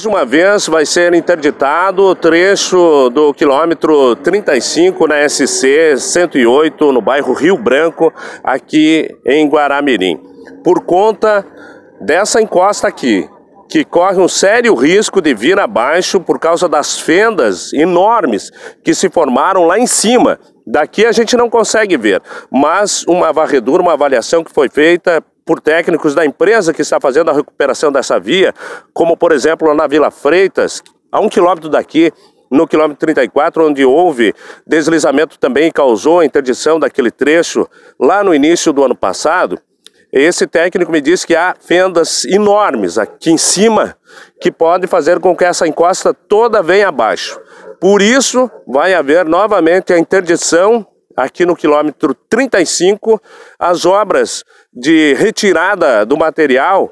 Mais uma vez vai ser interditado o trecho do quilômetro 35 na SC 108, no bairro Rio Branco, aqui em Guaramirim, por conta dessa encosta aqui, que corre um sério risco de vir abaixo por causa das fendas enormes que se formaram lá em cima. Daqui a gente não consegue ver, mas uma varredura, uma avaliação que foi feita por técnicos da empresa que está fazendo a recuperação dessa via, como por exemplo na Vila Freitas, a um quilômetro daqui, no quilômetro 34, onde houve deslizamento também e causou a interdição daquele trecho lá no início do ano passado, esse técnico me disse que há fendas enormes aqui em cima que pode fazer com que essa encosta toda venha abaixo. Por isso, vai haver novamente a interdição aqui no quilômetro 35. As obras de retirada do material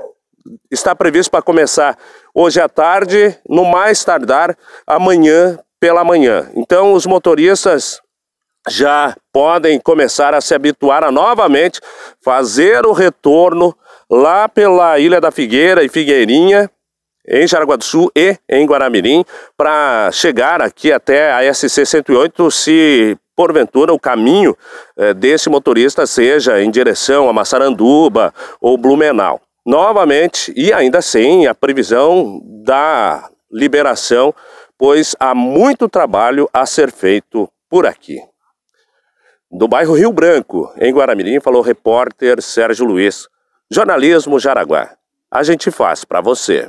está previsto para começar hoje à tarde, no mais tardar amanhã pela manhã. Então, os motoristas já podem começar a se habituar a novamente fazer o retorno lá pela Ilha da Figueira e Figueirinha, em Jaraguá do Sul e em Guaramirim, para chegar aqui até a SC 108, se porventura o caminho eh, desse motorista seja em direção a Massaranduba ou Blumenau. Novamente, e ainda sem assim, a previsão da liberação, pois há muito trabalho a ser feito por aqui do bairro Rio Branco, em Guaramirim, falou o repórter Sérgio Luiz. Jornalismo Jaraguá. A gente faz para você.